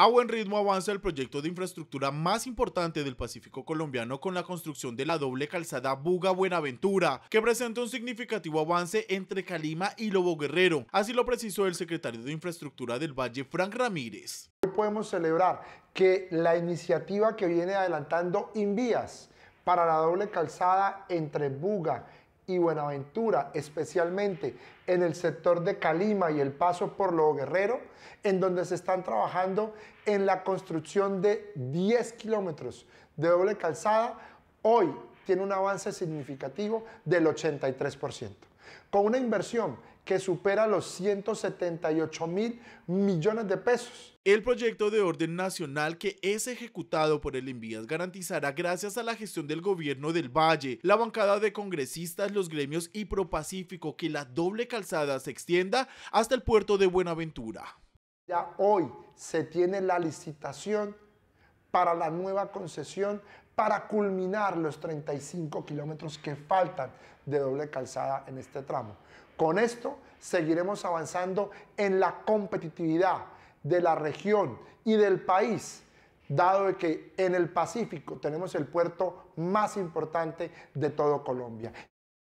A buen ritmo avanza el proyecto de infraestructura más importante del Pacífico colombiano con la construcción de la doble calzada Buga-Buenaventura, que presenta un significativo avance entre Calima y Lobo Guerrero. Así lo precisó el secretario de Infraestructura del Valle, Frank Ramírez. Hoy podemos celebrar que la iniciativa que viene adelantando Invías para la doble calzada entre Buga y Buenaventura, especialmente en el sector de Calima y el paso por Lobo Guerrero, en donde se están trabajando en la construcción de 10 kilómetros de doble calzada. Hoy tiene un avance significativo del 83%, con una inversión que supera los 178 mil millones de pesos. El proyecto de orden nacional que es ejecutado por el Envías garantizará gracias a la gestión del gobierno del Valle, la bancada de congresistas, los gremios y Propacífico que la doble calzada se extienda hasta el puerto de Buenaventura. Ya hoy se tiene la licitación para la nueva concesión para culminar los 35 kilómetros que faltan de doble calzada en este tramo. Con esto seguiremos avanzando en la competitividad de la región y del país, dado que en el Pacífico tenemos el puerto más importante de todo Colombia.